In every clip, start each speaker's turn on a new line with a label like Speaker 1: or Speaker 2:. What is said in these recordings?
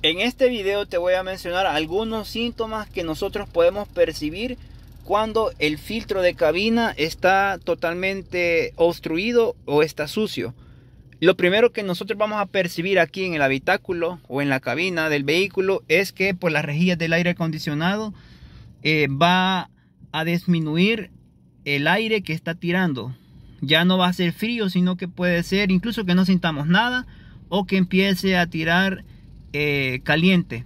Speaker 1: En este video te voy a mencionar algunos síntomas que nosotros podemos percibir cuando el filtro de cabina está totalmente obstruido o está sucio. Lo primero que nosotros vamos a percibir aquí en el habitáculo o en la cabina del vehículo es que por las rejillas del aire acondicionado eh, va a disminuir el aire que está tirando. Ya no va a ser frío, sino que puede ser incluso que no sintamos nada o que empiece a tirar eh, caliente.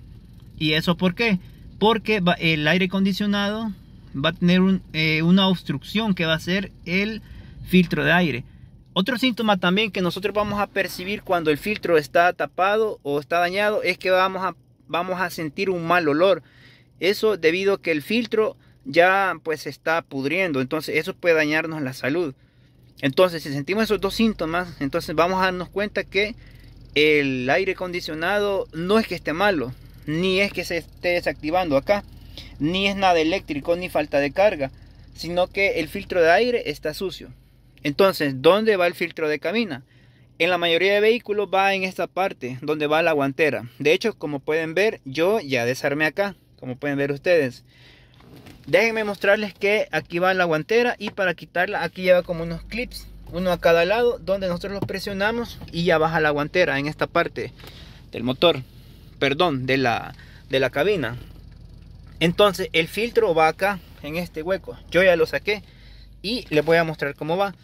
Speaker 1: ¿Y eso por qué? Porque el aire acondicionado va a tener eh, una obstrucción que va a ser el filtro de aire. Otro síntoma también que nosotros vamos a percibir cuando el filtro está tapado o está dañado es que vamos a, vamos a sentir un mal olor. Eso debido a que el filtro ya pues está pudriendo. Entonces eso puede dañarnos la salud. Entonces si sentimos esos dos síntomas, entonces vamos a darnos cuenta que el aire acondicionado no es que esté malo, ni es que se esté desactivando acá, ni es nada eléctrico, ni falta de carga, sino que el filtro de aire está sucio. Entonces, ¿dónde va el filtro de cabina? En la mayoría de vehículos va en esta parte, donde va la guantera. De hecho, como pueden ver, yo ya desarmé acá, como pueden ver ustedes. Déjenme mostrarles que aquí va la guantera y para quitarla aquí lleva como unos clips uno a cada lado, donde nosotros los presionamos y ya baja la guantera en esta parte del motor, perdón, de la, de la cabina. Entonces el filtro va acá, en este hueco. Yo ya lo saqué y les voy a mostrar cómo va.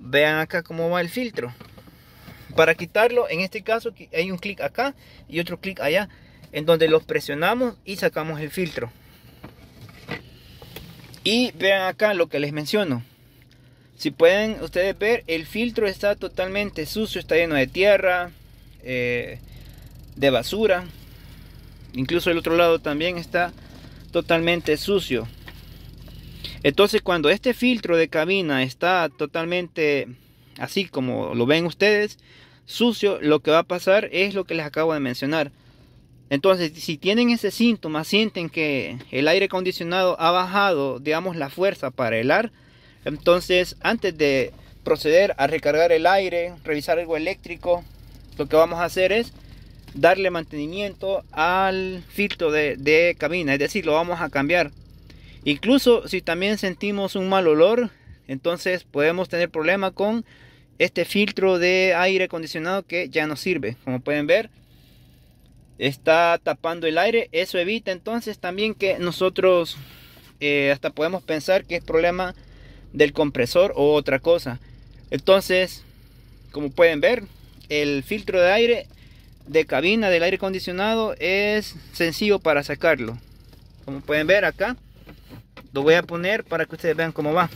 Speaker 1: Vean acá cómo va el filtro. Para quitarlo, en este caso hay un clic acá y otro clic allá, en donde los presionamos y sacamos el filtro. Y vean acá lo que les menciono. Si pueden ustedes ver, el filtro está totalmente sucio, está lleno de tierra, eh, de basura. Incluso el otro lado también está totalmente sucio. Entonces cuando este filtro de cabina está totalmente así como lo ven ustedes, sucio, lo que va a pasar es lo que les acabo de mencionar. Entonces, si tienen ese síntoma, sienten que el aire acondicionado ha bajado, digamos, la fuerza para helar, entonces, antes de proceder a recargar el aire, revisar algo eléctrico, lo que vamos a hacer es darle mantenimiento al filtro de, cabina, es decir, lo vamos a cambiar. Incluso si también sentimos un mal olor, entonces podemos tener problema con este filtro de aire acondicionado que ya no sirve. Como pueden ver, está tapando el aire. Eso evita entonces también que nosotros eh, hasta podemos pensar que es problema del compresor o otra cosa. Entonces, como pueden ver, el filtro de aire de cabina del aire acondicionado es sencillo para sacarlo. Como pueden ver acá, lo voy a poner para que ustedes vean cómo va.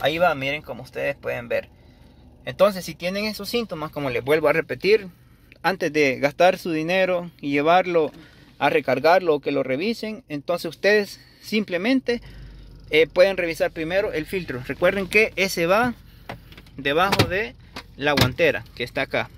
Speaker 1: Ahí va, miren como ustedes pueden ver. Entonces, si tienen esos síntomas, como les vuelvo a repetir, antes de gastar su dinero y llevarlo a recargarlo o que lo revisen, entonces ustedes simplemente eh, pueden revisar primero el filtro recuerden que ese va debajo de la guantera que está acá